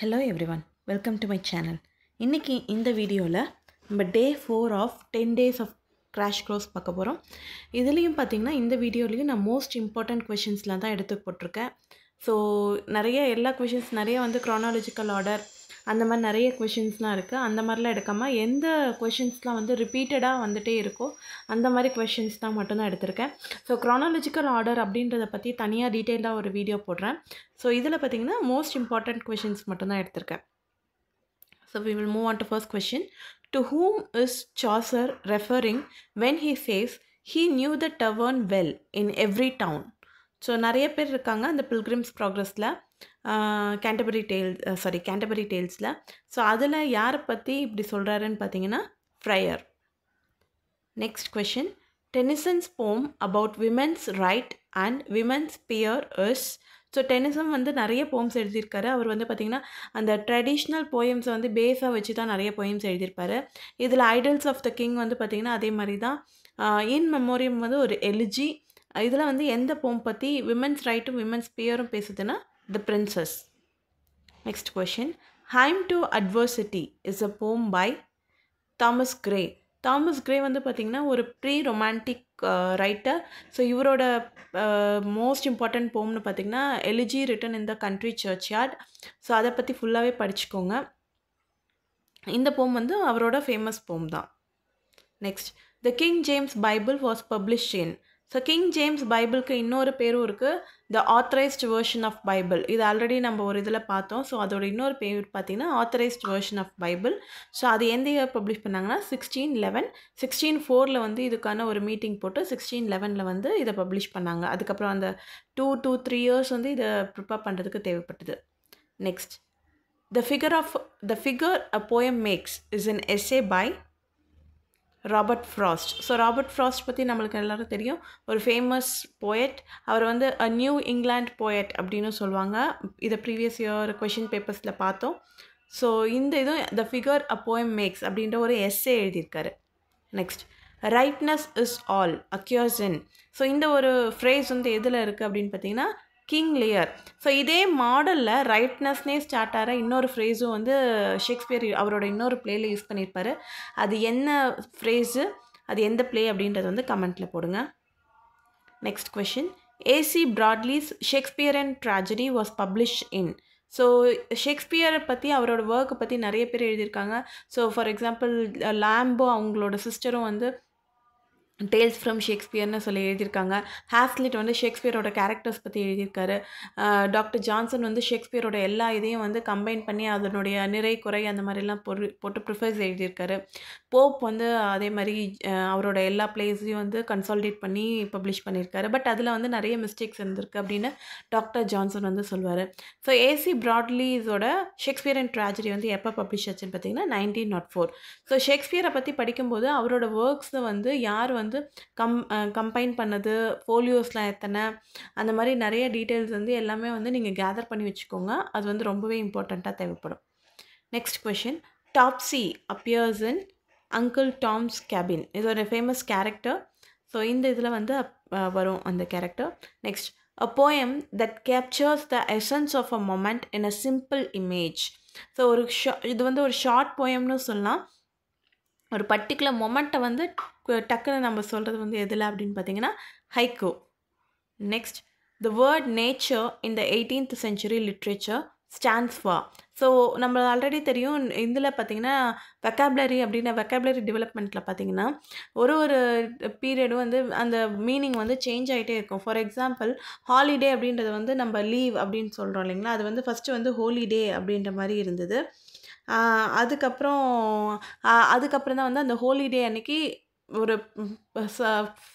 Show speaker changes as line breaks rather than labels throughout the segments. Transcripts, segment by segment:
Hello everyone welcome to my channel இன்றைக்கி இந்த வீடியோவில் நம்ம day four of ten days of crash close பார்க்க போகிறோம் இதுலேயும் பார்த்திங்கன்னா இந்த வீடியோலேயும் நான் மோஸ்ட் இம்பார்ட்டண்ட் கொஷின்ஸ்லாம் தான் எடுத்து போட்டிருக்கேன் ஸோ நிறைய எல்லா கொஷின்ஸ் நிறைய வந்து க்ரானாலஜிக்கல் ஆர்டர் அந்த மாதிரி நிறைய கொஷின்ஸ்லாம் இருக்குது அந்த மாதிரிலாம் எடுக்காமல் எந்த கொஷின்ஸ்லாம் வந்து ரிப்பீட்டடாக வந்துகிட்டே இருக்கோ அந்த மாதிரி கொஷின்ஸ் தான் மட்டும்தான் எடுத்திருக்கேன் ஸோ க்ரானாலஜிக்கல் ஆர்டர் அப்படின்றத பற்றி தனியாக டீட்டெயிலாக ஒரு வீடியோ போடுறேன் ஸோ இதில் பார்த்திங்கன்னா மோஸ்ட் இம்பார்ட்டண்ட் கொஷின்ஸ் மட்டும்தான் எடுத்திருக்கேன் so we will move on to first question to whom is Chaucer referring when he says he knew the tavern well in every town so நிறைய பேர் இருக்காங்க அந்த பில்கிரிம்ஸ் ப்ராக்ரஸில் கேண்டபரி டேல் சாரி கேண்டபரி டேல்ஸில் so அதில் யாரை பற்றி இப்படி சொல்கிறாருன்னு பார்த்தீங்கன்னா fryer next question Tennyson's poem about women's right and women's peer is so Tennyson வந்து நிறைய போம்ஸ் எழுதியிருக்காரு அவர் வந்து பார்த்திங்கன்னா அந்த ட்ரெடிஷ்னல் போயம்ஸை வந்து பேஸாக வச்சு தான் நிறைய போயம்ஸ் எழுதியிருப்பார் இதில் ஐடல்ஸ் ஆஃப் த கிங் வந்து பார்த்திங்கன்னா அதே மாதிரி தான் இன் மெமோரியம் வந்து ஒரு எலிஜி இதில் வந்து எந்த போம் பற்றி விமென்ஸ் ரைட்டும் விமென்ஸ் பியரும் பேசுதுன்னா The princess next question hymn to adversity is a poem by Thomas Gray Thomas Gray வந்து பார்த்திங்கன்னா ஒரு ப்ரீ ரொமான்டிக் ரைட்டர் ஸோ இவரோட மோஸ்ட் இம்பார்ட்டண்ட் போம்னு பார்த்திங்கன்னா elegy written in the country churchyard so அதை பற்றி ஃபுல்லாகவே படிச்சுக்கோங்க இந்த போம் வந்து அவரோட ஃபேமஸ் போம் தான் next the King James Bible was publish in so King James பைபிளுக்கு இன்னொரு பேரும் இருக்குது the authorised version of Bible இது ஆல்ரெடி நம்ம ஒரு இதில் பார்த்தோம் ஸோ அதோட இன்னொரு பேர் பார்த்தீங்கன்னா authorised version of Bible so அது எந்த இயர் பப்ளிஷ் பண்ணாங்கன்னா சிக்ஸ்டீன் லெவன் சிக்ஸ்டீன் ஃபோரில் வந்து இதுக்கான ஒரு மீட்டிங் போட்டு சிக்ஸ்டீன் லெவனில் வந்து இதை பப்ளிஷ் பண்ணாங்க அதுக்கப்புறம் அந்த டூ டூ த்ரீ இயர்ஸ் வந்து இதை ப்ரிப்பேர் பண்ணுறதுக்கு தேவைப்பட்டது next the figure of the figure a poem makes is an essay by Robert Frost so Robert Frost பற்றி நம்மளுக்கு எல்லோரும் தெரியும் ஒரு ஃபேமஸ் போயட் அவர் வந்து அ நியூ இங்கிலாண்ட் போயட் அப்படின்னு சொல்லுவாங்க இதை ப்ரீவியஸ் இயர் கொஷின் பேப்பர்ஸில் பார்த்தோம் ஸோ இந்த இதுவும் the figure a poem makes அப்படின்ற ஒரு எஸ்ஸே எழுதியிருக்காரு next rightness is all occurs in so இந்த ஒரு ஃப்ரேஸ் வந்து எதில் இருக்குது அப்படின்னு பார்த்தீங்கன்னா கிங் லேயர் ஸோ இதே மாடலில் ரைட்னஸ்னே ஸ்டார்ட் ஆகிற இன்னொரு ஃப்ரேஸும் வந்து ஷேக்ஸ்பியர் அவரோட இன்னொரு பிளேல யூஸ் பண்ணியிருப்பார் அது என்ன ஃப்ரேஸு அது எந்த பிளே அப்படின்றது வந்து கமெண்ட்டில் போடுங்க next question A C Bradley's Shakespeare and tragedy was publish in so ஷேக்ஸ்பியரை பற்றி அவரோட ஒர்க்கை பற்றி நிறைய பேர் எழுதியிருக்காங்க ஸோ ஃபார் எக்ஸாம்பிள் லேம்போ அவங்களோட சிஸ்டரும் வந்து டேல்ஸ் ஃப்ரம் ஷேக்ஸ்பியர்னு சொல்லி எழுதியிருக்காங்க ஹாஸ்லிட் வந்து ஷேக்ஸ்பியரோட கேரக்டர்ஸ் பற்றி எழுதியிருக்காரு டாக்டர் ஜான்சன் வந்து ஷேக்ஸ்பியரோட எல்லா இதையும் வந்து கம்பைன் பண்ணி அதனுடைய நிறை குறை அந்த மாதிரிலாம் பொரு போட்டு ப்ரிஃபர்ஸ் எழுதியிருக்காரு போப் வந்து அதே மாதிரி அவரோட எல்லா பிளேஸையும் வந்து கன்சால்டேட் பண்ணி பப்ளிஷ் பண்ணியிருக்காரு பட் அதில் வந்து நிறைய மிஸ்டேக்ஸ் இருந்திருக்கு அப்படின்னு டாக்டர் ஜான்சன் வந்து சொல்வார் ஸோ ஏசி ப்ராட்லீஸோட ஷேக்ஸ்பியர் அண்ட் ட்ராஜடி வந்து எப்போ பப்ளிஷ் ஆச்சுன்னு பார்த்தீங்கன்னா நைன்டீன் நாட் ஃபோர் ஸோ ஷேக்ஸ்பியரை பற்றி படிக்கும்போது அவரோட ஒர்க்ஸை வந்து யார் வந்து வந்து கம் கம்பைன் பண்ணது ஃபோலியோஸ்லாம் எத்தனை அந்த மாதிரி நிறைய டீட்டெயில்ஸ் வந்து எல்லாமே வந்து நீங்கள் கேதர் பண்ணி வச்சுக்கோங்க அது வந்து ரொம்பவே இம்பார்ட்டண்ட்டாக தேவைப்படும் next question Topsy appears in Uncle Tom's Cabin இது ஒரு ஃபேமஸ் கேரக்டர் ஸோ இந்த இதில் வந்து வரும் அந்த character next a poem that captures the essence of a moment in a simple image so ஒரு ஷா இது வந்து ஒரு ஷார்ட் போயம்னு சொல்லலாம் ஒரு பர்டிகுலர் மொமெண்ட்டை வந்து டக்குன்னு நம்ம சொல்கிறது வந்து எதில் அப்படின்னு பார்த்தீங்கன்னா haiku next the word nature in the eighteenth century literature stands for so நம்ம ஆல்ரெடி தெரியும் இதில் பார்த்தீங்கன்னா வெக்காபுலரி அப்படின்னா வெக்காபுலரி டெவலப்மெண்ட்டில் பார்த்தீங்கன்னா ஒரு ஒரு பீரியடும் வந்து அந்த மீனிங் வந்து சேஞ்ச் ஆகிட்டே இருக்கும் ஃபார் எக்ஸாம்பிள் ஹாலிடே அப்படின்றது வந்து நம்ம லீவ் அப்படின்னு சொல்கிறோம் இல்லைங்களா அது வந்து ஃபஸ்ட்டு வந்து ஹோலிடே அப்படின்ற மாதிரி இருந்தது அதுக்கப்புறம் அதுக்கப்புறம் தான் வந்து அந்த ஹோலிடே அன்னைக்கு ஒரு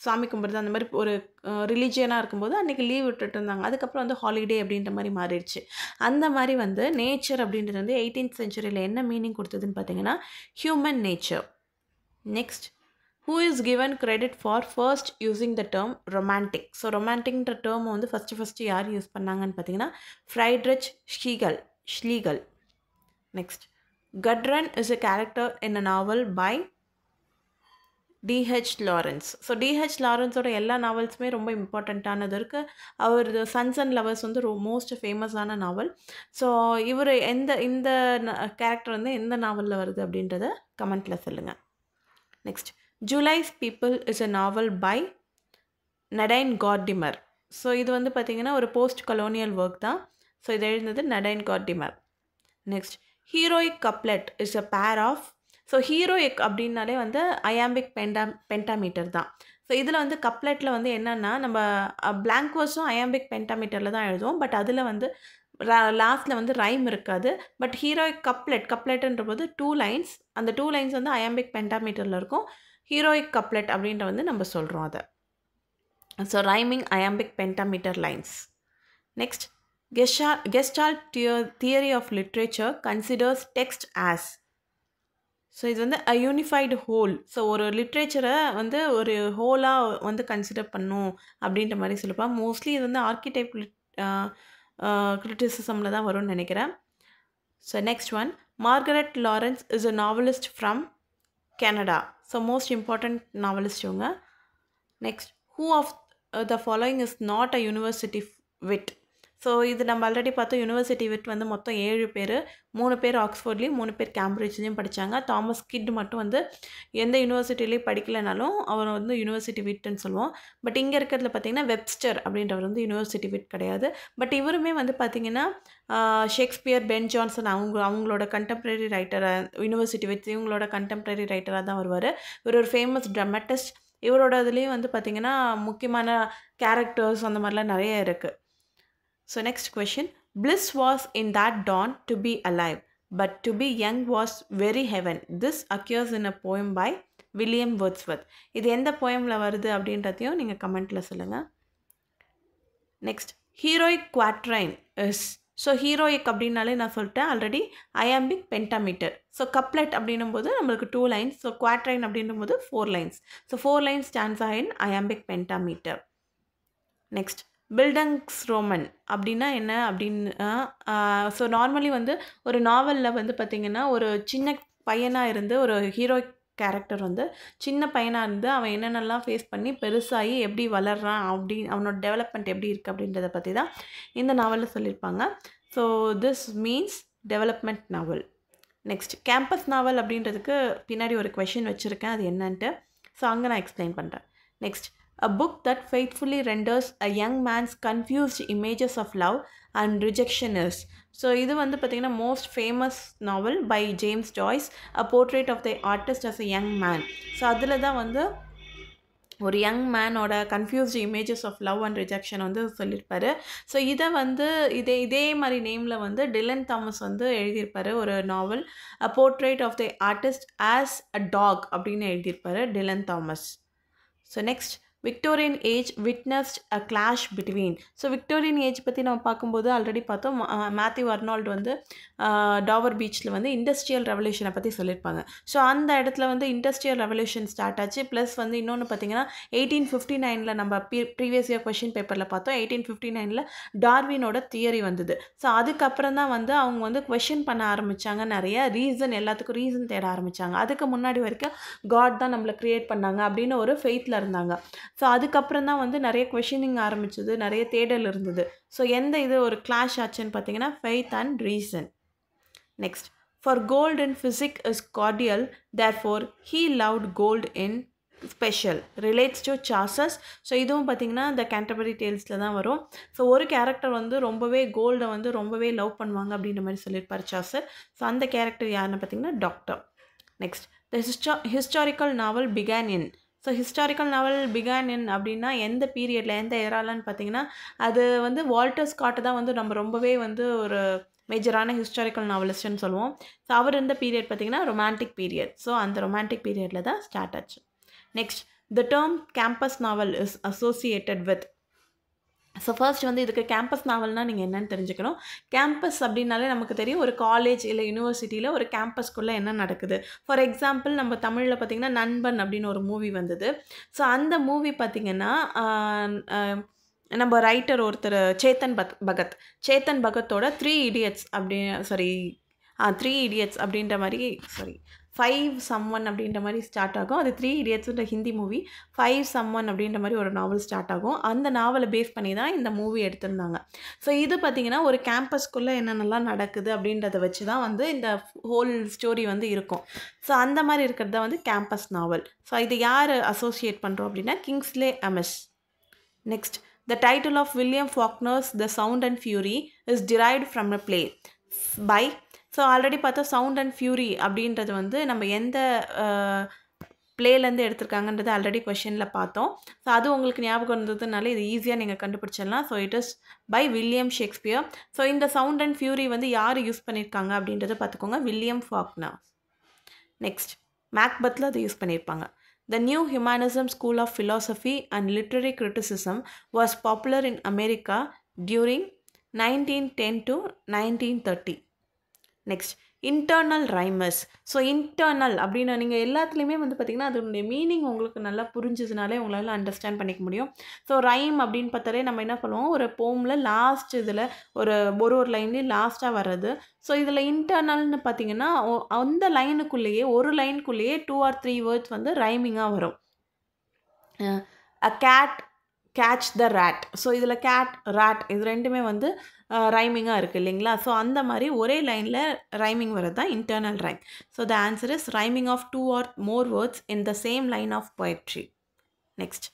சாமி கும்பிட்றது அந்த மாதிரி ஒரு ரிலீஜியனாக இருக்கும்போது அன்றைக்கி லீவ் விட்டுட்டு இருந்தாங்க அதுக்கப்புறம் வந்து ஹாலிடே அப்படின்ற மாதிரி மாறிடுச்சு அந்த மாதிரி வந்து நேச்சர் அப்படின்றது வந்து எயிட்டீன்த் செஞ்சுரியில் என்ன மீனிங் கொடுத்ததுன்னு பார்த்தீங்கன்னா human nature next who is given credit for first using the term romantic so ரொமான்டிக்ன்ற டேர்மை வந்து ஃபஸ்ட்டு ஃபஸ்ட்டு யார் யூஸ் பண்ணாங்கன்னு பார்த்தீங்கன்னா Friedrich Schlegel Schlegel next Gudrun is a character in a novel by D H Lawrence so D H லாரன்ஸோட எல்லா நாவல்ஸுமே ரொம்ப இம்பார்ட்டண்ட்டானது இருக்குது அவர் சன்ஸ் அண்ட் லவர்ஸ் வந்து ரொம்ப மோஸ்ட் ஃபேமஸான நாவல் ஸோ இவர் எந்த இந்த கேரக்டர் வந்து எந்த நாவலில் வருது அப்படின்றத கமெண்ட்டில் சொல்லுங்கள் next July's people is a novel by Nadine Gordimer so இது வந்து பார்த்திங்கன்னா ஒரு போஸ்ட் கலோனியல் ஒர்க் தான் ஸோ இது எழுந்தது Nadine Gordimer next heroic couplet is a pair of so heroic அப்படின்னாலே வந்து அயாம்பிக் பென்டா பென்டாமீட்டர் தான் ஸோ இதில் வந்து கப்லெட்டில் வந்து என்னென்னா நம்ம பிளாங்க் வேர்ஸும் அயாம்பிக் பென்டாமீட்டரில் தான் எழுதுவோம் பட் அதில் வந்து லாஸ்ட்டில் வந்து ரைம் இருக்காது பட் ஹீரோயிக் கப்லெட் கப்லெட்டுன்ற போது டூ லைன்ஸ் அந்த டூ லைன்ஸ் வந்து அயாம்பிக் பென்டாமீட்டரில் இருக்கும் ஹீரோயிக் கப்லெட் அப்படின்ற வந்து நம்ம சொல்கிறோம் அதை so rhyming iambic pentameter lines next Gestalt theory of literature considers text as so இது வந்து அ யூனிஃபைடு ஹோல் ஸோ ஒரு லிட்ரேச்சரை வந்து ஒரு ஹோலாக வந்து கன்சிடர் பண்ணும் அப்படின்ற மாதிரி சொல்லப்பா மோஸ்ட்லி இது வந்து ஆர்கிடெக்ட் கிரிட்டிசிசமில் தான் வரும்னு நினைக்கிறேன் so next one Margaret Laurence is a novelist from Canada so most important novelist இவங்க next who of the following is not a university wit so இது நம்ம ஆல்ரெடி பார்த்தோம் யூனிவர்சிட்டி விட் வந்து மொத்தம் ஏழு பேர் மூணு பேர் ஆக்ஸ்ஃபோர்ட்லேயும் மூணு பேர் கேம்பிரிட்ஜ்லேயும் படித்தாங்க தாமஸ் கிட் மட்டும் வந்து எந்த யூனிவர்சிட்டிலையும் படிக்கலைனாலும் அவர் வந்து யூனிவர்சிட்டி விட்டுன்னு சொல்லுவோம் பட் இங்கே இருக்கிறதுல பார்த்திங்கன்னா வெப்ஸ்டர் அப்படின்றவர் வந்து யூனிவர்சிட்டி விட் கிடையாது பட் இவருமே வந்து பார்த்திங்கன்னா ஷேக்ஸ்பியர் பென் ஜான்சன் அவங்க அவங்களோட கண்டெம்ப்ரரி ரைட்டராக யூனிவர்சிட்டி விட் இவங்களோட கண்டெம்ப்ரரி ரைட்டராக தான் வருவார் இவர் ஒரு ஃபேமஸ் ட்ரமட்டிஸ்ட் இவரோட இதுலேயும் வந்து பார்த்திங்கன்னா முக்கியமான கேரக்டர்ஸ் அந்த மாதிரிலாம் நிறைய இருக்குது So next question, bliss was in that dawn to be alive, but to be young was very heaven. This occurs in a poem by William Wordsworth இது எந்த போயமில் வருது அப்படின்றதையும் நீங்கள் கமெண்ட்டில் சொல்லுங்கள் next heroic quatrain is so heroic அப்படின்னாலே நான் சொல்லிட்டேன் already iambic pentameter so couplet அப்படின்னும் போது நம்மளுக்கு டூ லைன்ஸ் ஸோ குவாட்ரைன் அப்படின்னும் போது four lines so four lines stands again iambic pentameter next Bildungsroman அப்படின்னா என்ன அப்படின்னு ஸோ நார்மலி வந்து ஒரு நாவலில் வந்து பார்த்திங்கன்னா ஒரு சின்ன பையனாக இருந்து ஒரு ஹீரோ கேரக்டர் வந்து சின்ன பையனாக இருந்து அவன் என்னென்னலாம் ஃபேஸ் பண்ணி பெருசாகி எப்படி வளர்றான் அப்படி அவனோட டெவலப்மெண்ட் எப்படி இருக்குது அப்படின்றத பற்றி தான் இந்த நாவலில் சொல்லியிருப்பாங்க so this means development novel next campus novel அப்படின்றதுக்கு பின்னாடி ஒரு கொஷின் வச்சுருக்கேன் அது என்னன்ட்டு ஸோ அங்கே நான் எக்ஸ்பிளைன் பண்ணுறேன் next a book that faithfully renders a young man's confused images of love and rejections so இது வந்து பார்த்திங்கன்னா most famous novel by James Joyce a portrait of the artist as a young man so அதில் தான் வந்து ஒரு young மேனோட confused images of love and rejection வந்து சொல்லியிருப்பாரு ஸோ இதை வந்து இதே இதே மாதிரி நேமில் வந்து டிலன் தாமஸ் வந்து எழுதியிருப்பார் ஒரு novel a portrait of the artist as a dog அப்படின்னு எழுதியிருப்பார் Dylan Thomas so next Victorian age witnessed a clash between so Victorian age பற்றி நம்ம பார்க்கும்போது ஆல்ரெடி பார்த்தோம் மேத்யூ அர்னால்டு வந்து டாவர் பீச்சில் வந்து இண்டஸ்ட்ரியல் ரெவல்யூஷனை பற்றி சொல்லியிருப்பாங்க ஸோ அந்த இடத்துல வந்து இண்டஸ்ட்ரியல் ரெவல்யூஷன் ஸ்டார்ட் ஆச்சு ப்ளஸ் வந்து இன்னொன்று பார்த்தீங்கன்னா எயிட்டீன் ஃபிஃப்டி நைனில் நம்ம ப்ரீவியஸ் இயர் கொஷின் பேப்பரில் பார்த்தோம் எயிட்டீன் ஃபிஃப்டி நைனில் டார்வினோட தியரி வந்தது ஸோ அதுக்கப்புறம் தான் வந்து அவங்க வந்து கொஷின் பண்ண ஆரம்பித்தாங்க நிறைய ரீசன் எல்லாத்துக்கும் ரீசன் தேட ஆரம்பித்தாங்க அதுக்கு முன்னாடி வரைக்கும் காட் தான் நம்மளை க்ரியேட் பண்ணாங்க அப்படின்னு ஒரு ஃபெய்த்தில் இருந்தாங்க ஸோ அதுக்கப்புறம் தான் வந்து நிறைய கொஷினிங் ஆரம்பிச்சது நிறைய தேடல் இருந்தது ஸோ எந்த இது ஒரு கிளாஷ் ஆச்சுன்னு பார்த்தீங்கன்னா faith and reason next for gold in physic is cordial therefore he loved gold in special relates to சாசஸ் ஸோ இதுவும் பார்த்திங்கன்னா இந்த கேண்டபரி டெய்ல்ஸில் தான் வரும் ஸோ ஒரு கேரக்டர் வந்து ரொம்பவே கோல்டை வந்து ரொம்பவே லவ் பண்ணுவாங்க அப்படின்ற மாதிரி சொல்லியிருப்பார் சாசர் ஸோ அந்த கேரக்டர் யாருன்னு பார்த்திங்கன்னா doctor next the hista historical novel began in so historical novel began in அப்படின்னா எந்த பீரியடில் எந்த ஏராலன்னு பார்த்தீங்கன்னா அது வந்து வால்டர் ஸ்காட்டு தான் வந்து நம்ம ரொம்பவே வந்து ஒரு மேஜரான ஹிஸ்டாரிக்கல் நாவலிஸ்ட்னு சொல்லுவோம் ஸோ அவர் இருந்த பீரியட் பார்த்திங்கன்னா ரொமான்டிக் பீரியட் ஸோ அந்த ரொமான்டிக் பீரியடில் தான் ஸ்டார்ட் ஆச்சு next the term campus novel is associated with so first வந்து இதுக்கு கேம்பஸ் நாவல்னால் நீங்கள் என்னென்னு தெரிஞ்சுக்கணும் கேம்பஸ் அப்படின்னாலே நமக்கு தெரியும் ஒரு காலேஜ் இல்லை யூனிவர்சிட்டியில் ஒரு கேம்பஸ்க்குள்ளே என்ன நடக்குது ஃபார் எக்ஸாம்பிள் நம்ம தமிழில் பார்த்திங்கன்னா நண்பன் அப்படின்னு ஒரு மூவி வந்தது ஸோ அந்த மூவி பார்த்திங்கன்னா நம்ம ரைட்டர் ஒருத்தர் சேத்தன் பத் பகத் சேத்தன் பகத்தோட த்ரீ இடியட்ஸ் அப்படி சாரி த்ரீ இடியட்ஸ் அப்படின்ற மாதிரி சாரி ஃபைவ் சம் ஒன் அப்படின்ற மாதிரி ஸ்டார்ட் ஆகும் அது த்ரீ இடியட்ஸுன்ற Hindi movie five someone அப்படின்ற மாதிரி ஒரு நாவல் ஸ்டார்ட் ஆகும் அந்த நாவலை பேஸ் பண்ணி தான் இந்த மூவி எடுத்திருந்தாங்க ஸோ இது பார்த்திங்கன்னா ஒரு கேம்பஸ்க்குள்ளே என்னென்னலாம் நடக்குது அப்படின்றத வச்சு தான் வந்து இந்த ஹோல் ஸ்டோரி வந்து இருக்கும் ஸோ அந்த மாதிரி இருக்கிறது தான் வந்து கேம்பஸ் நாவல் ஸோ இது யார் அசோசியேட் பண்ணுறோம் அப்படின்னா Kingsley Amis next the title of William Faulkner's the sound and fury is derived from a play by so already பார்த்தா சவுண்ட் அண்ட் ஃப்யூரி அப்படின்றது வந்து நம்ம எந்த பிளேலேருந்து எடுத்திருக்காங்கன்றது ஆல்ரெடி கொஷனில் பார்த்தோம் ஸோ அது உங்களுக்கு ஞாபகம் இருந்ததுனால இது ஈஸியாக நீங்கள் கண்டுபிடிச்சிடலாம் so it is by William Shakespeare so இந்த சவுண்ட் அண்ட் ஃபியூரி வந்து யார் யூஸ் பண்ணியிருக்காங்க அப்படின்றத பார்த்துக்கோங்க வில்லியம் ஃபாக்னா நெக்ஸ்ட் மேக்பத்தில் அதை யூஸ் பண்ணியிருப்பாங்க the new The school of philosophy and literary criticism was popular in America during nineteen ten to nineteen thirty next internal rhymes so internal அப்படின்னு நீங்கள் எல்லாத்துலேயுமே வந்து பார்த்திங்கன்னா அதனுடைய மீனிங் உங்களுக்கு நல்லா புரிஞ்சதுனாலே உங்களால் அண்டர்ஸ்டாண்ட் பண்ணிக்க முடியும் ஸோ ரைம் அப்படின்னு பார்த்தாலே நம்ம என்ன பண்ணுவோம் ஒரு போமில் லாஸ்ட் இதில் ஒரு ஒரு ஒரு லைன்லேயும் லாஸ்ட்டாக வர்றது ஸோ இதில் இன்டர்னல்னு பார்த்திங்கன்னா அந்த லைனுக்குள்ளேயே ஒரு லைனுக்குள்ளேயே டூ ஆர் த்ரீ வேர்ட்ஸ் வந்து ரைமிங்காக வரும் a cat catch the rat so இதில் கேட் ரேட் இது ரெண்டுமே வந்து ரைமிங்காக இருக்குது இல்லைங்களா ஸோ அந்த மாதிரி ஒரே லைனில் ரைமிங் வரது தான் internal rhyme so the answer is rhyming of two or more words in the same line of poetry next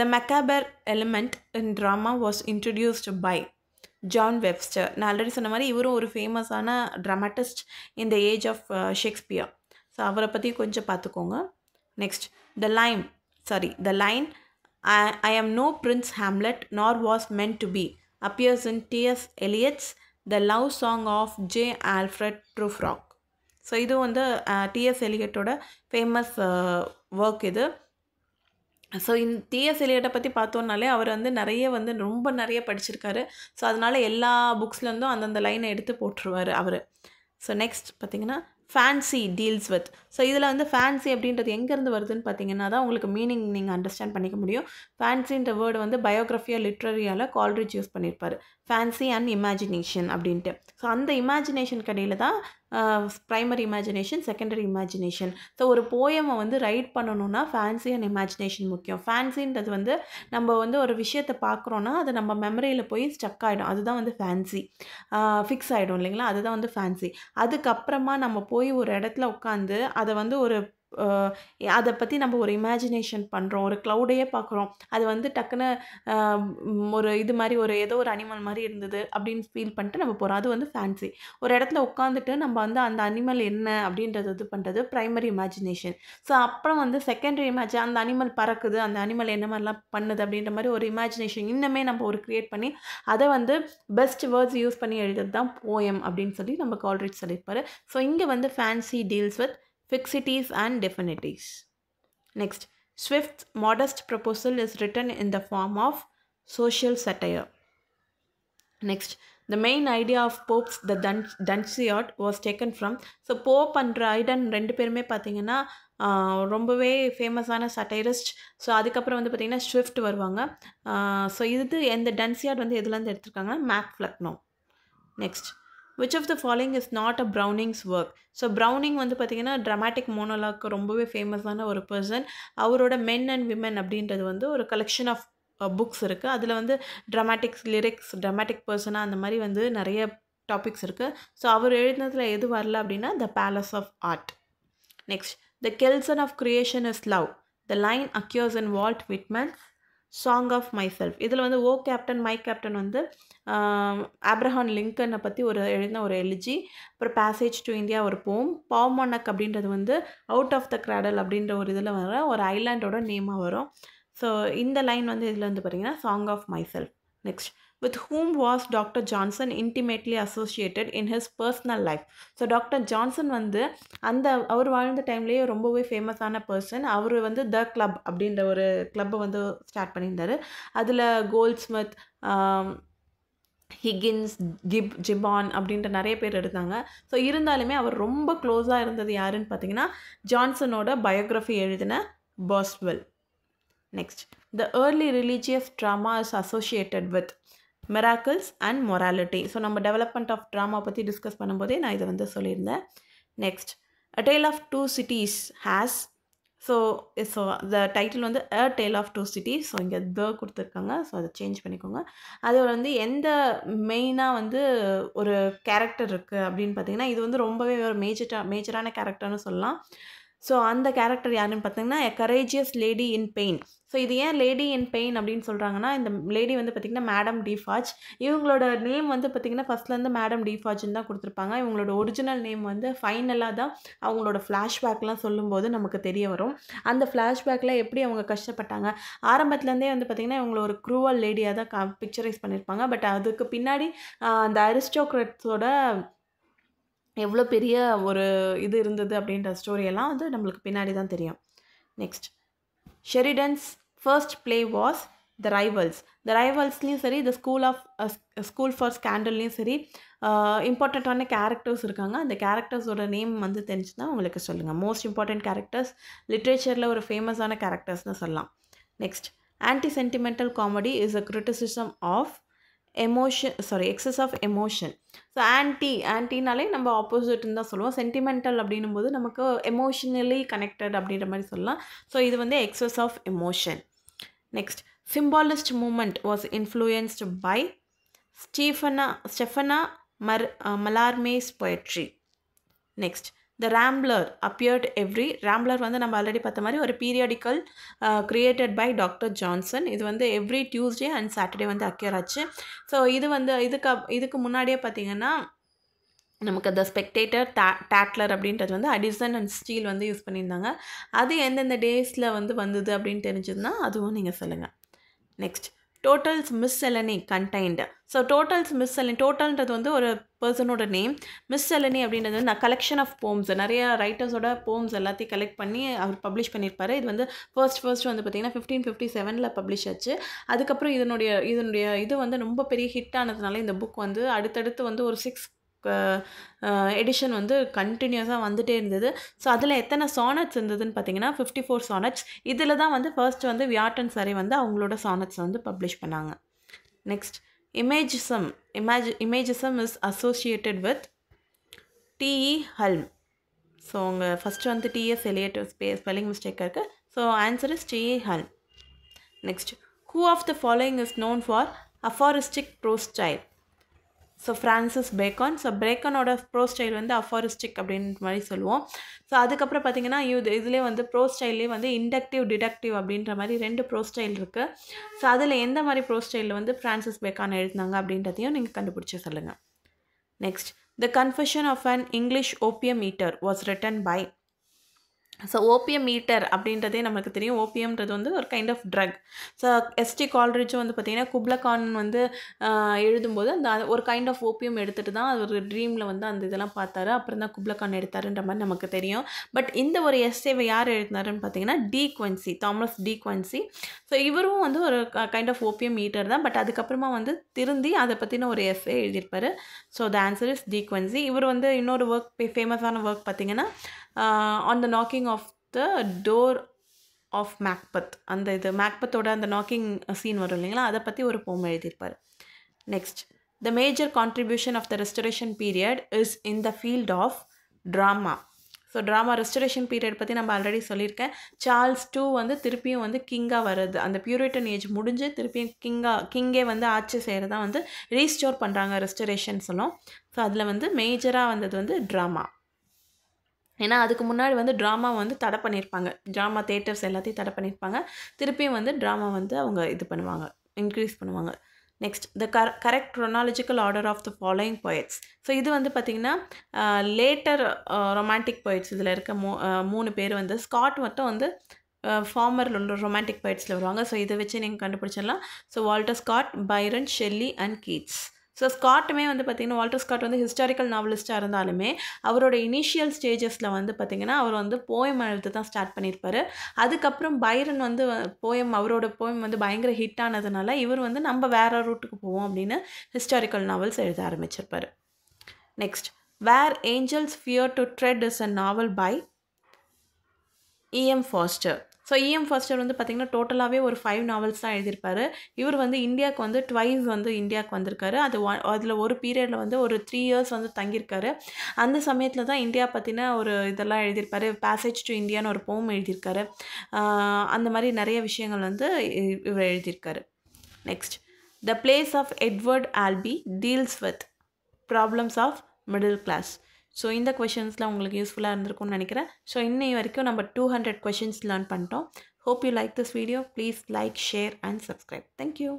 the macabre element in drama was introduced by John Webster நான் already சொன்ன மாதிரி இவரும் ஒரு ஃபேமஸான dramatist இந்த age of Shakespeare so அவரை பற்றி கொஞ்சம் பார்த்துக்கோங்க next the line sorry the line I I am no prince Hamlet nor was meant to be appears in T S Eliot's the love song of J Alfred Prufrock so இதுவும் வந்து T S எலியட்டோட famous work இது so இந்த T S எலியட்டை பற்றி பார்த்தோன்னாலே அவர் வந்து நிறைய வந்து ரொம்ப நிறைய படிச்சிருக்காரு ஸோ அதனால் எல்லா புக்ஸ்லேருந்தும் அந்தந்த லைனை எடுத்து போட்டுருவார் அவர் ஸோ நெக்ஸ்ட் பார்த்திங்கன்னா ஃபேன்சி டீல்ஸ் வித் ஸோ இதில் வந்து ஃபேன்சி அப்படின்றது எங்கேருந்து வருதுன்னு பார்த்தீங்கன்னா தான் உங்களுக்கு மீனிங் நீங்கள் அண்டர்ஸ்டாண்ட் பண்ணிக்க முடியும் ஃபேன்சின்ற வேர்டு வந்து பயோகிராஃபியாக லிட்ரரியால் கால்ரிச் யூஸ் பண்ணியிருப்பார் ஃபேன்சி அண்ட் இமேஜினேஷன் அப்படின்ட்டு ஸோ அந்த இமேஜினேஷன் கடையில் தான் primary imagination secondary imagination so ஒரு போயமை வந்து ரைட் பண்ணணும்னா ஃபேன்சி அண்ட் இமேஜினேஷன் முக்கியம் ஃபேன்சின்றது வந்து நம்ம வந்து ஒரு விஷயத்தை பார்க்குறோன்னா அது நம்ம மெமரியில் போய் ஸ்டக் ஆகிடும் அதுதான் வந்து ஃபேன்சி ஃபிக்ஸ் ஆகிடும் இல்லைங்களா அதுதான் வந்து ஃபேன்சி அதுக்கப்புறமா நம்ம போய் ஒரு இடத்துல உட்காந்து அதை வந்து ஒரு அதை பற்றி நம்ம ஒரு இமேஜினேஷன் பண்ணுறோம் ஒரு க்ளவுடையே பார்க்குறோம் அது வந்து டக்குன்னு ஒரு இது மாதிரி ஒரு ஏதோ ஒரு அனிமல் மாதிரி இருந்தது அப்படின்னு ஃபீல் பண்ணிட்டு நம்ம போகிறோம் அது வந்து ஃபேன்சி ஒரு இடத்துல உட்காந்துட்டு நம்ம வந்து அந்த அனிமல் என்ன அப்படின்றது இது பண்ணுறது ப்ரைமரி இமேஜினேஷன் ஸோ அப்புறம் வந்து செகண்டரி இமேஜ் அந்த அனிமல் பறக்குது அந்த அனிமல் என்ன மாதிரிலாம் பண்ணுது அப்படின்ற மாதிரி ஒரு இமேஜினேஷன் இன்னுமே நம்ம ஒரு க்ரியேட் பண்ணி அதை வந்து பெஸ்ட் வேர்ட்ஸ் யூஸ் பண்ணி எழுதுறது தான் போயம் அப்படின்னு சொல்லி நம்ம கால்ரேட் சொல்லியிருப்பார் ஸோ இங்கே வந்து fancy deals with fixities and definities. Next Swift modest proposal is written in the form of social satire next the main idea of Pope's the Dun Dunciad was taken from so Pope and Dryden ரெண்டு பேருமே பார்த்தீங்கன்னா ரொம்பவே ஃபேமஸான சட்டைரிஸ்ட் so அதுக்கப்புறம் வந்து பார்த்திங்கன்னா Swift வருவாங்க so இது எந்த டன்சியாட் வந்து எதுலேருந்து எடுத்திருக்காங்கன்னா Mac Flecknoe next which of the following is not a Browning's work so Browning வந்து பார்த்திங்கன்னா ட்ரமாட்டிக் மோனோலாக்கு ரொம்பவே ஃபேமஸான ஒரு பர்சன் அவரோட மென் அண்ட் விமன் அப்படின்றது வந்து ஒரு கலெக்ஷன் ஆஃப் புக்ஸ் இருக்குது அதில் வந்து ட்ரமாட்டிக்ஸ் லிரிக்ஸ் ட்ரமாட்டிக் பர்சனாக அந்த மாதிரி வந்து நிறைய டாபிக்ஸ் இருக்குது ஸோ அவர் எழுதினதில் எது வரல அப்படின்னா the palace of art next the kelson of creation is love the line occurs in Walt Whitman's song of myself இதில் வந்து ஓ கேப்டன் மை கேப்டன் வந்து ஆப்ரஹான் லிங்கனை பற்றி ஒரு எழுதின ஒரு எலிஜி அப்புறம் பேசேஜ் டு இந்தியா ஒரு போம் பாமனக் அப்படின்றது வந்து அவுட் ஆஃப் த கிராடல் அப்படின்ற ஒரு இதில் வர ஒரு ஐலாண்டோட நேமாக வரும் ஸோ இந்த லைன் வந்து இதில் வந்து பார்த்திங்கன்னா song of myself next with whom was doctor Johnson intimately associated in his personal life so doctor Johnson வந்து அந்த அவர் வாழ்ந்த டைம்லேயே ரொம்பவே ஃபேமஸான பர்சன் அவர் வந்து த கிளப் அப்படின்ற ஒரு கிளப்பை வந்து ஸ்டார்ட் பண்ணியிருந்தார் அதில் Goldsmith Higgins Gib Gibbon அப்படின்ற நிறைய பேர் இருந்தாங்க ஸோ இருந்தாலுமே அவர் ரொம்ப க்ளோஸாக இருந்தது யாருன்னு பார்த்தீங்கன்னா ஜான்சனோட பயோகிராஃபி எழுதின Boswell next the early religious drama is associated with miracles and morality so நம்ம டெவலப்மெண்ட் ஆஃப் ட்ராமா பற்றி டிஸ்கஸ் பண்ணும்போதே நான் இதை வந்து சொல்லியிருந்தேன் next a tale of two cities has so so the title வந்து a tale of two cities so இங்கே the கொடுத்துருக்காங்க ஸோ அதை சேஞ்ச் பண்ணிக்கோங்க அதில் வந்து எந்த மெயினாக வந்து ஒரு கேரக்டர் இருக்குது அப்படின்னு பார்த்தீங்கன்னா இது வந்து ரொம்பவே ஒரு மேஜரா மேஜரான கேரக்டர்னு சொல்லலாம் ஸோ அந்த கேரக்டர் யாருன்னு பார்த்தீங்கன்னா a courageous lady in pain so இது ஏன் லேடி இன் பெயின் அப்படின்னு சொல்கிறாங்கன்னா இந்த லேடி வந்து பார்த்திங்கன்னா மேடம் டிஃபாஜ் இவங்களோட நேம் வந்து பார்த்திங்கன்னா ஃபஸ்ட்லேருந்து மேடம் டிஃபாஜ்னு தான் கொடுத்துருப்பாங்க இவங்களோட ஒரிஜினல் நேம் வந்து ஃபைனலாக தான் அவங்களோட ஃப்ளாஷ்பேக்லாம் சொல்லும்போது நமக்கு தெரிய வரும் அந்த ஃப்ளாஷ்பேக்கில் எப்படி அவங்க கஷ்டப்பட்டாங்க ஆரம்பத்துலேருந்தே வந்து பார்த்திங்கன்னா இவங்கள ஒரு க்ரூவல் லேடியாக தான் பிக்சரைஸ் பண்ணியிருப்பாங்க பட் அதுக்கு பின்னாடி அந்த அரிஸ்டோக்ரட்ஸோட எவ்வளோ பெரிய ஒரு இது இருந்தது அப்படின்ற ஸ்டோரியெல்லாம் வந்து நம்மளுக்கு பின்னாடி தான் தெரியும் next Sheridan's first play was the rivals the ரைவல்ஸ்லேயும் சரி the school of school for ஸ்கேண்டல்லையும் சரி இம்பார்ட்டண்ட்டான uh, கேரக்டர்ஸ் இருக்காங்க அந்த கேரக்டர்ஸோட நேம் வந்து தெரிஞ்சுன்னா உங்களுக்கு சொல்லுங்கள் மோஸ்ட் இம்பார்ட்டண்ட் கேரக்டர்ஸ் லிட்ரேச்சரில் ஒரு ஃபேமஸான கேரக்டர்ஸ்னு சொல்லலாம் next anti sentimental comedy is a criticism of emotion sorry excess of emotion so anti ஆன்டினாலே நம்ம ஆப்போசிட்னு தான் சொல்லுவோம் சென்டிமெண்டல் அப்படின்னும் போது நமக்கு எமோஷனலி கனெக்டட் அப்படின்ற மாதிரி சொல்லலாம் ஸோ இது வந்து excess of emotion next symbolist movement was influenced by Stephane Stephane mal Mallarme poetry next the rambler appeared every rambler வந்து நம்ம ஆல்ரெடி பார்த்த மாதிரி ஒரு periodical created by doctor Johnson இது வந்து எவ்ரி டியூஸ்டே அண்ட் சாட்டர்டே வந்து அக்கியர் ஆச்சு ஸோ இது வந்து இதுக்கு இதுக்கு முன்னாடியே பார்த்தீங்கன்னா நமக்கு அந்த ஸ்பெக்டேட்டர் டே டேட்லர் அப்படின்றது வந்து அடிசன் அண்ட் ஸ்டீல் வந்து யூஸ் பண்ணியிருந்தாங்க அது எந்தெந்த டேஸில் வந்து வந்தது அப்படின்னு தெரிஞ்சதுன்னா அதுவும் நீங்கள் சொல்லுங்கள் next Tottel's miscellany contained so Tottel's miscellany டோட்டல்ன்றது வந்து ஒரு பர்சனோட நேம் மிஸ் செலனி அப்படின்றது வந்து நான் கலெக்ஷன் ஆஃப் போம்ஸ் நிறைய ரைட்டர்ஸோட போம்ஸ் எல்லாத்தையும் கலெக்ட் பண்ணி அவர் பப்ளிஷ் பண்ணியிருப்பார் இது வந்து ஃபர்ஸ்ட் ஃபர்ஸ்ட் வந்து பார்த்திங்கன்னா ஃபிஃப்டீன் ஃபிஃப்டி செவனில் பப்ளிஷ் ஆச்சு அதுக்கப்புறம் இதனுடைய இதனுடைய இது வந்து ரொம்ப பெரிய ஹிட் ஆனதுனால இந்த புக் வந்து அடுத்தடுத்து வந்து ஒரு சிக்ஸ் எடிஷன் வந்து கண்டினியூஸாக வந்துகிட்டே இருந்தது ஸோ அதில் எத்தனை சானட்ஸ் இருந்ததுன்னு பார்த்தீங்கன்னா ஃபிஃப்டி ஃபோர் சானட்ஸ் இதில் தான் வந்து ஃபர்ஸ்ட் வந்து வியாட்டன் சரி வந்து அவங்களோட சானட்ஸ் வந்து பப்ளிஷ் பண்ணாங்க next imagism image imagism is associated with T E Hulme so அவங்க ஃபஸ்ட்டு வந்து T S Eliot spe spelling mistake இருக்குது so answer is T E Hulme next who of the following is known for aphoristic prose style so Francis Bacon so பிரேக்கனோட prose style வந்து aphoristic அப்படின்ற மாதிரி சொல்லுவோம் so அதுக்கப்புறம் பார்த்தீங்கன்னா இது இதுலேயே வந்து ப்ரோ ஸ்டைல்லே வந்து இண்டக்டிவ் டிடக்டிவ் அப்படின்ற மாதிரி ரெண்டு ப்ரோ ஸ்டைல் இருக்குது ஸோ அதில் எந்த மாதிரி ப்ரோ ஸ்டைலில் வந்து ஃப்ரான்சிஸ் பேக்கான் எழுதினாங்க அப்படின்றதையும் நீங்கள் கண்டுபிடிச்சி சொல்லுங்கள் next the confession of an English opium eater was written by so opium eater அப்படின்றதே நமக்கு தெரியும் ஓபியம்ன்றது வந்து ஒரு kind of drug so S T கால்ரிட்ஜும் வந்து பார்த்திங்கன்னா குப்லகான் வந்து எழுதும்போது அந்த ஒரு கைண்ட் ஆஃப் ஓபியம் எடுத்துகிட்டு தான் அது ஒரு ட்ரீமில் வந்து அந்த இதெல்லாம் பார்த்தாரு அப்புறம் தான் குப்லகான் எடுத்தாருன்ற மாதிரி நமக்கு தெரியும் பட் இந்த ஒரு எஸ்டேவை யார் எழுதினாருன்னு பார்த்தீங்கன்னா De Quincey Thomas De Quincey so இவரும் வந்து ஒரு கைண்ட் ஆஃப் ஓபியம் மீட்டர் தான் பட் அதுக்கப்புறமா வந்து திருந்தி அதை பற்றின ஒரு எஸ்ஏ எழுதியிருப்பார் so the answer is De Quincey இவர் வந்து இன்னொரு ஒர்க் ஃபேமஸான ஒர்க் பார்த்தீங்கன்னா on the knocking of the door of Macbeth அந்த இது மேக்பத்தோட அந்த நாக்கிங் சீன் வரும் இல்லைங்களா அதை பற்றி ஒரு போம் எழுதியிருப்பார் next the major contribution of the restoration period is in the field of drama so drama restoration period பற்றி நம்ம ஆல்ரெடி சொல்லியிருக்கேன் சார்ல்ஸ் டூ வந்து திருப்பியும் வந்து கிங்காக வர்றது அந்த பியூரிட்டன் ஏஜ் முடிஞ்சு திருப்பியும் கிங்காக கிங்கே வந்து ஆட்சி செய்கிறதா வந்து ரீஸ்டோர் பண்ணுறாங்க ரெஸ்டரேஷன் சொல்லும் ஸோ அதில் வந்து மேஜராக வந்தது வந்து ட்ராமா ஏன்னா அதுக்கு முன்னாடி வந்து ட்ராமா வந்து தடை பண்ணியிருப்பாங்க ட்ராமா தேட்டர்ஸ் எல்லாத்தையும் தடை பண்ணியிருப்பாங்க திருப்பியும் வந்து ட்ராமா வந்து அவங்க இது பண்ணுவாங்க இன்க்ரீஸ் பண்ணுவாங்க நெக்ஸ்ட் த கர correct chronological order of the following poets so இது வந்து பார்த்திங்கன்னா லேட்டர் ரொமான்டிக் போய்ட்ஸ் இதில் இருக்க மூ மூணு பேர் வந்து ஸ்காட் மட்டும் வந்து ஃபார்மர் ரொமான்டிக் போயட்ஸில் வருவாங்க ஸோ இதை வச்சு நீங்கள் கண்டுபிடிச்சிடலாம் so Walter Scott Byron Shelley and Keats so ஸ்காட்டுமே வந்து பார்த்திங்கன்னா வால்டர் ஸ்காட் வந்து ஹிஸ்டாரிக்கல் நாவலிஸ்ட்டாக இருந்தாலுமே அவரோட இனிஷியல் ஸ்டேஜஸில் வந்து பார்த்திங்கன்னா அவர் வந்து போயம் எழுத்து தான் ஸ்டார்ட் பண்ணியிருப்பார் அதுக்கப்புறம் பைரன் வந்து போயம் அவரோட போயம் வந்து பயங்கர ஹிட் ஆனதுனால இவர் வந்து நம்ம வேறு ரூட்டுக்கு போவோம் அப்படின்னு ஹிஸ்டாரிக்கல் நாவல்ஸ் எழுத ஆரம்பிச்சிருப்பார் next where angels fear to tread is a novel by E M Forster so E M Forster வந்து பார்த்திங்கன்னா டோட்டலாகவே ஒரு ஃபைவ் நாவல்ஸ் தான் எழுதியிருப்பார் இவர் வந்து இந்தியாவுக்கு வந்து ட்வைஸ் வந்து இந்தியாவுக்கு வந்திருக்காரு அது அதில் ஒரு பீரியடில் வந்து ஒரு த்ரீ இயர்ஸ் வந்து தங்கியிருக்காரு அந்த சமயத்தில் தான் இந்தியா பற்றின ஒரு இதெல்லாம் எழுதியிருப்பார் பேசேஜ் டு இந்தியான்னு ஒரு போம் எழுதியிருக்காரு அந்த மாதிரி நிறைய விஷயங்கள் வந்து இவர் எழுதியிருக்காரு next the plays of Edward Albee deals with problems of middle class so இந்த கொஷின்ஸ்லாம் உங்களுக்கு யூஸ்ஃபுல்லாக இருந்திருக்கும்னு நினைக்கிறேன் ஸோ இன்னை வரைக்கும் நம்ம டூ ஹண்ட்ரட் கொஷின்ஸ் லேர்ன் பண்ணிட்டோம் hope you like this video please like share and subscribe thank you